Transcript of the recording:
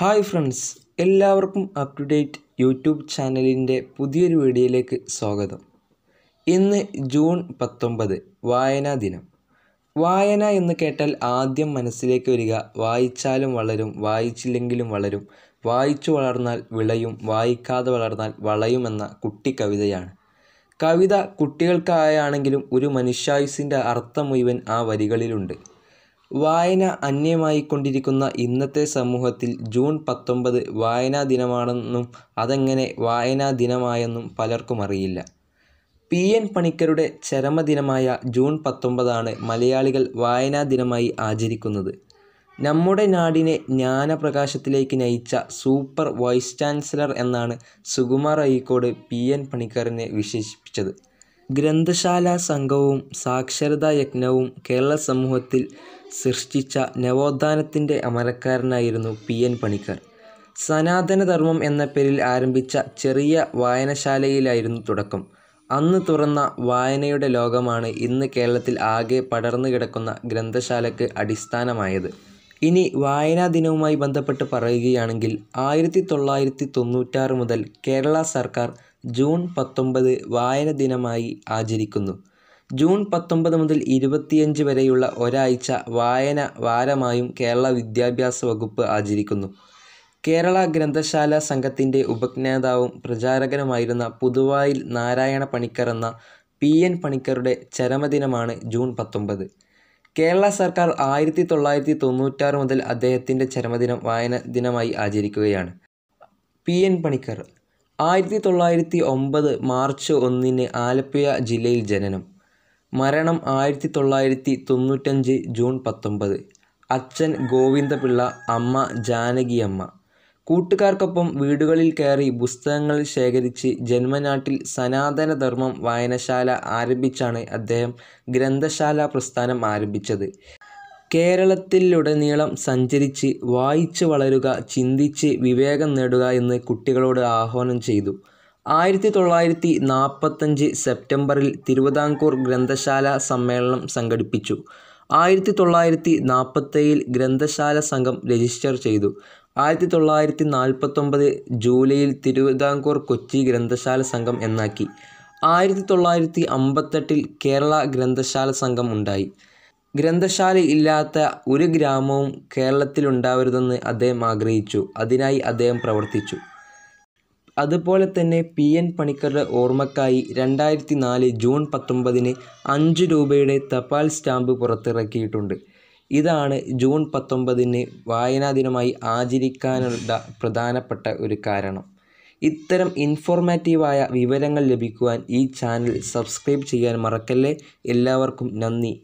Hi friends എല്ലാവർക്കും up to date YouTube ചാനലിൻ്റെ പുതിയൊരു വീഡിയോയിലേക്ക് സ്വാഗതം ഇന്ന് ജൂൺ പത്തൊമ്പത് വായനാ ദിനം വായന എന്ന് കേട്ടാൽ ആദ്യം മനസ്സിലേക്ക് വരിക വായിച്ചാലും വളരും വായിച്ചില്ലെങ്കിലും വളരും വായിച്ചു വളർന്നാൽ വിളയും വായിക്കാതെ വളർന്നാൽ വളയുമെന്ന കുട്ടി കവിതയാണ് കവിത കുട്ടികൾക്കായാണെങ്കിലും ഒരു മനുഷ്യായുസിൻ്റെ അർത്ഥം മുഴുവൻ ആ വരികളിലുണ്ട് വായന അന്യമായിക്കൊണ്ടിരിക്കുന്ന ഇന്നത്തെ സമൂഹത്തിൽ ജൂൺ പത്തൊമ്പത് വായനാ ദിനമാണെന്നും അതെങ്ങനെ വായനാ ദിനമായെന്നും അറിയില്ല പി. എൻ. പണിക്കരുടെ ചരമദിനമായ ജൂൺ പത്തൊമ്പതാണ് മലയാളികൾ വായനാ ദിനമായി ആചരിക്കുന്നത്. നമ്മുടെ നാടിനെ ജ്ഞാനപ്രകാശത്തിലേക്ക് നയിച്ച സൂപ്പർ വൈസ് ചാൻസലർ എന്നാണ് സുകുമാർ അഴീക്കോട് പി. എൻ. പണിക്കറിനെ വിശേഷിപ്പിച്ചത്. ഗ്രന്ഥശാലാ സംഘവും സാക്ഷരതാ യജ്ഞവും കേരള സമൂഹത്തിൽ സൃഷ്ടിച്ച നവോത്ഥാനത്തിൻ്റെ അമരക്കാരനായിരുന്നു പി. എൻ. പണിക്കർ. സനാതനധർമ്മം എന്ന പേരിൽ ആരംഭിച്ച ചെറിയ വായനശാലയിലായിരുന്നു തുടക്കം. അന്ന് തുറന്ന വായനയുടെ ലോകമാണ് ഇന്ന് കേരളത്തിൽ ആകെ കിടക്കുന്ന ഗ്രന്ഥശാലയ്ക്ക് അടിസ്ഥാനമായത്. ഇനി വായനാ ദിനവുമായി ബന്ധപ്പെട്ട് പറയുകയാണെങ്കിൽ ആയിരത്തി തൊള്ളായിരത്തി തൊണ്ണൂറ്റാറ് മുതൽ കേരള സർക്കാർ ജൂൺ പത്തൊമ്പത് വായന ദിനമായി ആചരിക്കുന്നു ജൂൺ പത്തൊമ്പത് മുതൽ ഇരുപത്തിയഞ്ച് വരെയുള്ള ഒരാഴ്ച വായന വാരമായും കേരള വിദ്യാഭ്യാസ വകുപ്പ് ആചരിക്കുന്നു കേരള ഗ്രന്ഥശാല സംഘത്തിൻ്റെ ഉപജ്ഞാതാവും പ്രചാരകനുമായിരുന്ന പുതുവായിൽ നാരായണ പണിക്കർ എന്ന പി എൻ പണിക്കരുടെ ചരമദിനമാണ് ജൂൺ പത്തൊമ്പത് കേരള സർക്കാർ ആയിരത്തി തൊള്ളായിരത്തി തൊണ്ണൂറ്റാറ് മുതൽ അദ്ദേഹത്തിൻ്റെ ചരമദിനം വായന ദിനമായി ആചരിക്കുകയാണ് പി എൻ പണിക്കർ ആയിരത്തി തൊള്ളായിരത്തി ഒമ്പത് മാർച്ച് ഒന്നിന് ആലപ്പുഴ ജില്ലയിൽ ജനനം മരണം ആയിരത്തി തൊള്ളായിരത്തി തൊണ്ണൂറ്റഞ്ച് ജൂൺ പത്തൊമ്പത് അച്ഛൻ ഗോവിന്ദപിള്ള അമ്മ ജാനകിയമ്മ കൂട്ടുകാർക്കൊപ്പം വീടുകളിൽ കയറി പുസ്തകങ്ങൾ ശേഖരിച്ച് ജന്മനാട്ടിൽ സനാതനധർമ്മം വായനശാല ആരംഭിച്ചാണ് അദ്ദേഹം ഗ്രന്ഥശാല പ്രസ്ഥാനം ആരംഭിച്ചത്. കേരളത്തിലുടനീളം സഞ്ചരിച്ച് വായിച്ചു വളരുക, ചിന്തിച്ച് വിവേകം നേടുക എന്ന് കുട്ടികളോട് ആഹ്വാനം ചെയ്തു. ആയിരത്തി തൊള്ളായിരത്തി നാൽപ്പത്തഞ്ച് സെപ്റ്റംബറിൽ തിരുവിതാംകൂർ ഗ്രന്ഥശാല സമ്മേളനം സംഘടിപ്പിച്ചു. ആയിരത്തി തൊള്ളായിരത്തി നാൽപ്പത്തേഴിൽ ഗ്രന്ഥശാല സംഘം രജിസ്റ്റർ ചെയ്തു ആയിരത്തി തൊള്ളായിരത്തി നാൽപ്പത്തൊമ്പത് ജൂലൈയിൽ തിരുവിതാംകൂർ കൊച്ചി ഗ്രന്ഥശാല സംഘം എന്നാക്കി ആയിരത്തി തൊള്ളായിരത്തി അമ്പത്തെട്ടിൽ കേരള ഗ്രന്ഥശാല സംഘം ഉണ്ടായി ഗ്രന്ഥശാല ഇല്ലാത്ത ഒരു ഗ്രാമവും കേരളത്തിലുണ്ടാവരുതെന്ന് അദ്ദേഹം ആഗ്രഹിച്ചു അതിനായി അദ്ദേഹം പ്രവർത്തിച്ചു അതുപോലെ തന്നെ പി എൻ പണിക്കരുടെ ഓർമ്മക്കായി രണ്ടായിരത്തി നാല് ജൂൺ പത്തൊമ്പതിന് അഞ്ച് രൂപയുടെ തപാൽ സ്റ്റാമ്പ് പുറത്തിറക്കിയിട്ടുണ്ട് ഇതാണ് ജൂൺ പത്തൊമ്പതിന് വായനാ ദിനമായി ആചരിക്കാനുള്ള പ്രധാനപ്പെട്ട ഒരു കാരണം ഇത്തരം ഇൻഫോർമാറ്റീവായ വിവരങ്ങൾ ലഭിക്കുവാൻ ഈ ചാനൽ സബ്സ്ക്രൈബ് ചെയ്യാൻ മറക്കല്ലേ എല്ലാവർക്കും നന്ദി